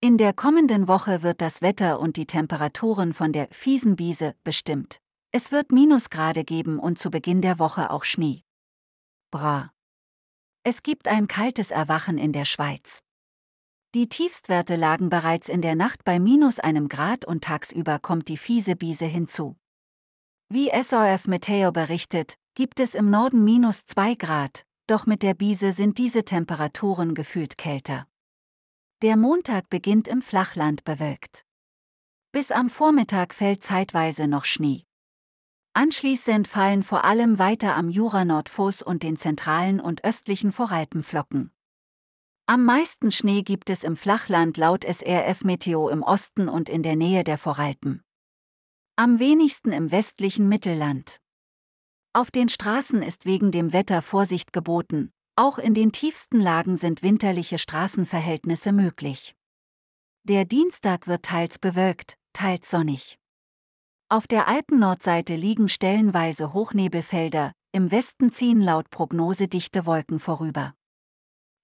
In der kommenden Woche wird das Wetter und die Temperaturen von der fiesen Biese bestimmt. Es wird Minusgrade geben und zu Beginn der Woche auch Schnee. Bra. Es gibt ein kaltes Erwachen in der Schweiz. Die Tiefstwerte lagen bereits in der Nacht bei minus einem Grad und tagsüber kommt die fiese Biese hinzu. Wie SOF Meteo berichtet, gibt es im Norden minus zwei Grad, doch mit der Biese sind diese Temperaturen gefühlt kälter. Der Montag beginnt im Flachland bewölkt. Bis am Vormittag fällt zeitweise noch Schnee. Anschließend fallen vor allem weiter am Jura-Nordfuß und den zentralen und östlichen Voralpenflocken. Am meisten Schnee gibt es im Flachland laut SRF Meteo im Osten und in der Nähe der Voralpen. Am wenigsten im westlichen Mittelland. Auf den Straßen ist wegen dem Wetter Vorsicht geboten, auch in den tiefsten Lagen sind winterliche Straßenverhältnisse möglich. Der Dienstag wird teils bewölkt, teils sonnig. Auf der Alpennordseite liegen stellenweise Hochnebelfelder, im Westen ziehen laut Prognose dichte Wolken vorüber.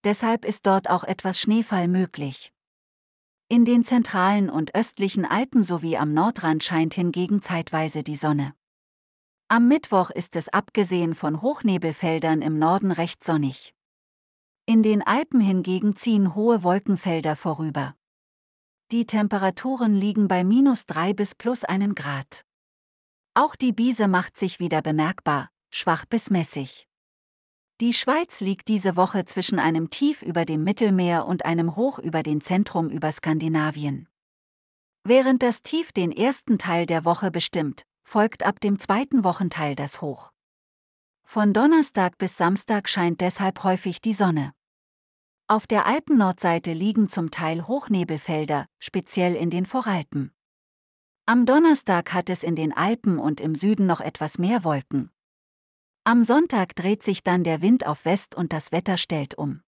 Deshalb ist dort auch etwas Schneefall möglich. In den zentralen und östlichen Alpen sowie am Nordrand scheint hingegen zeitweise die Sonne. Am Mittwoch ist es abgesehen von Hochnebelfeldern im Norden recht sonnig. In den Alpen hingegen ziehen hohe Wolkenfelder vorüber. Die Temperaturen liegen bei minus 3 bis plus 1 Grad. Auch die Biese macht sich wieder bemerkbar, schwach bis mäßig. Die Schweiz liegt diese Woche zwischen einem Tief über dem Mittelmeer und einem Hoch über den Zentrum über Skandinavien. Während das Tief den ersten Teil der Woche bestimmt, folgt ab dem zweiten Wochenteil das Hoch. Von Donnerstag bis Samstag scheint deshalb häufig die Sonne. Auf der Alpennordseite liegen zum Teil Hochnebelfelder, speziell in den Voralpen. Am Donnerstag hat es in den Alpen und im Süden noch etwas mehr Wolken. Am Sonntag dreht sich dann der Wind auf West und das Wetter stellt um.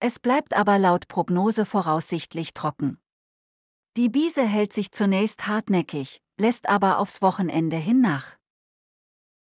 Es bleibt aber laut Prognose voraussichtlich trocken. Die Biese hält sich zunächst hartnäckig, lässt aber aufs Wochenende hin nach.